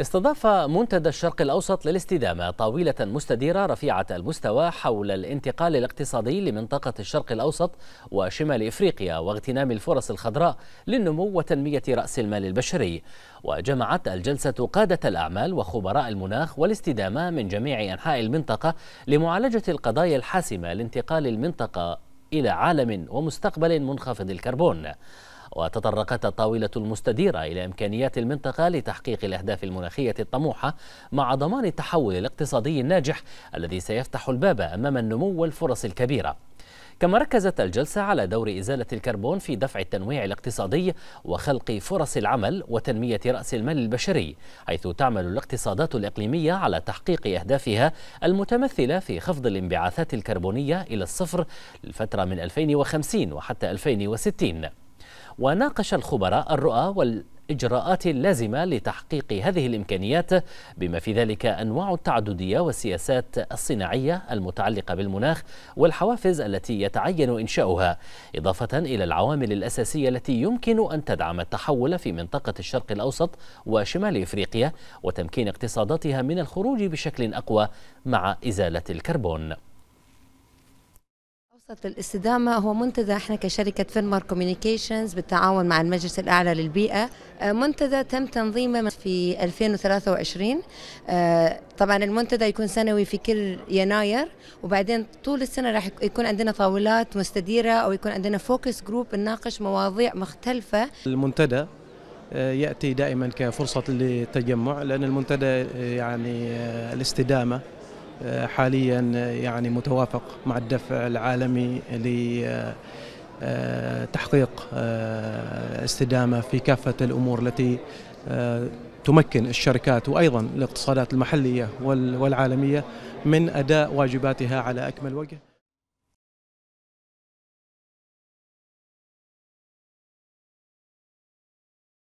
استضاف منتدى الشرق الأوسط للاستدامة طاولة مستديرة رفيعة المستوى حول الانتقال الاقتصادي لمنطقة الشرق الأوسط وشمال إفريقيا واغتنام الفرص الخضراء للنمو وتنمية رأس المال البشري وجمعت الجلسة قادة الأعمال وخبراء المناخ والاستدامة من جميع أنحاء المنطقة لمعالجة القضايا الحاسمة لانتقال المنطقة إلى عالم ومستقبل منخفض الكربون وتطرقت الطاولة المستديرة إلى إمكانيات المنطقة لتحقيق الأهداف المناخية الطموحة مع ضمان التحول الاقتصادي الناجح الذي سيفتح الباب أمام النمو والفرص الكبيرة كما ركزت الجلسة على دور إزالة الكربون في دفع التنويع الاقتصادي وخلق فرص العمل وتنمية رأس المال البشري حيث تعمل الاقتصادات الإقليمية على تحقيق أهدافها المتمثلة في خفض الانبعاثات الكربونية إلى الصفر للفترة من 2050 وحتى 2060 وناقش الخبراء الرؤى والإجراءات اللازمة لتحقيق هذه الإمكانيات بما في ذلك أنواع التعددية والسياسات الصناعية المتعلقة بالمناخ والحوافز التي يتعين إنشاؤها إضافة إلى العوامل الأساسية التي يمكن أن تدعم التحول في منطقة الشرق الأوسط وشمال إفريقيا وتمكين اقتصاداتها من الخروج بشكل أقوى مع إزالة الكربون الاستدامة هو منتدى احنا كشركة فينمار كوميونيكيشنز بالتعاون مع المجلس الأعلى للبيئة آه، منتدى تم تنظيمه في 2023 آه، طبعا المنتدى يكون سنوي في كل يناير وبعدين طول السنة راح يكون عندنا طاولات مستديرة أو يكون عندنا فوكس جروب نناقش مواضيع مختلفة المنتدى آه، يأتي دائما كفرصة للتجمع لأن المنتدى يعني الاستدامة آه، حاليا آه، يعني متوافق مع الدفع العالمي لتحقيق آه، استدامه في كافه الامور التي تمكن الشركات وايضا الاقتصادات المحليه والعالميه من اداء واجباتها على اكمل وجه